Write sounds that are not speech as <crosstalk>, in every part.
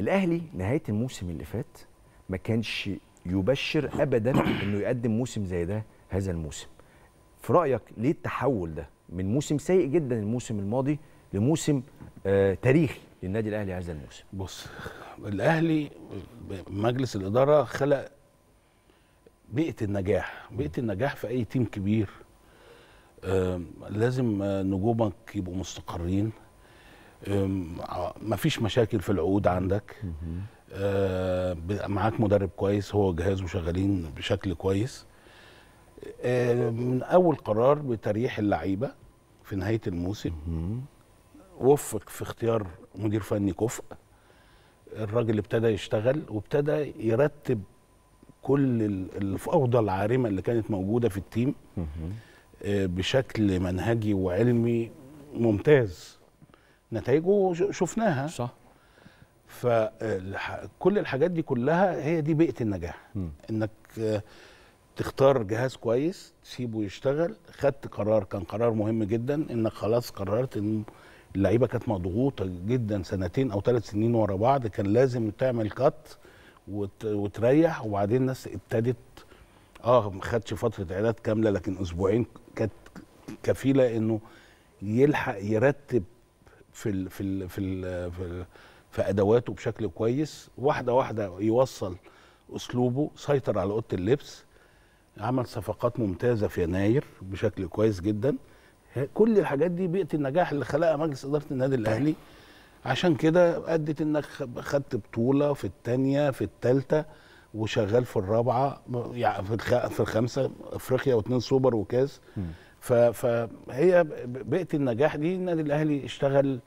الاهلي نهايه الموسم اللي فات ما كانش يبشر ابدا <clears throat> انه يقدم موسم زي ده هذا الموسم في رايك ليه التحول ده من موسم سيء جدا الموسم الماضي لموسم آه تاريخي للنادي الاهلي هذا الموسم بص الاهلي مجلس الاداره خلق بيئه النجاح بيئه النجاح في اي تيم كبير آه لازم نجومك يبقوا مستقرين مفيش مشاكل في العقود عندك آه، معاك مدرب كويس هو وجهازه شغالين بشكل كويس آه، من اول قرار بتريح اللعيبه في نهايه الموسم وفق في اختيار مدير فني كفء الراجل ابتدى يشتغل وابتدى يرتب كل الفوضى العارمه اللي كانت موجوده في التيم آه، بشكل منهجي وعلمي ممتاز نتائجه شفناها صح فكل الحاجات دي كلها هي دي بيئه النجاح م. انك آه، تختار جهاز كويس تسيبه يشتغل خدت قرار كان قرار مهم جدا انك خلاص قررت ان اللعيبه كانت مضغوطه جدا سنتين او ثلاث سنين ورا بعض كان لازم تعمل كات وتريح وبعدين الناس ابتدت اه ما خدش فتره علاج كامله لكن اسبوعين كانت كفيله انه يلحق يرتب في الـ في الـ في الـ في, الـ في ادواته بشكل كويس واحده واحده يوصل اسلوبه سيطر على اوضه اللبس عمل صفقات ممتازه في يناير بشكل كويس جدا كل الحاجات دي بيئه النجاح اللي خلقها مجلس اداره النادي طيب. الاهلي عشان كده ادت انك خدت بطوله في الثانيه في الثالثه وشغال في الرابعه يعني في الخامسه افريقيا واثنين سوبر وكاس فهي بيئه النجاح دي النادي الاهلي اشتغل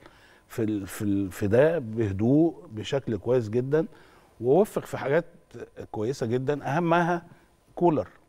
في في في ده بهدوء بشكل كويس جدا ووفق في حاجات كويسه جدا اهمها كولر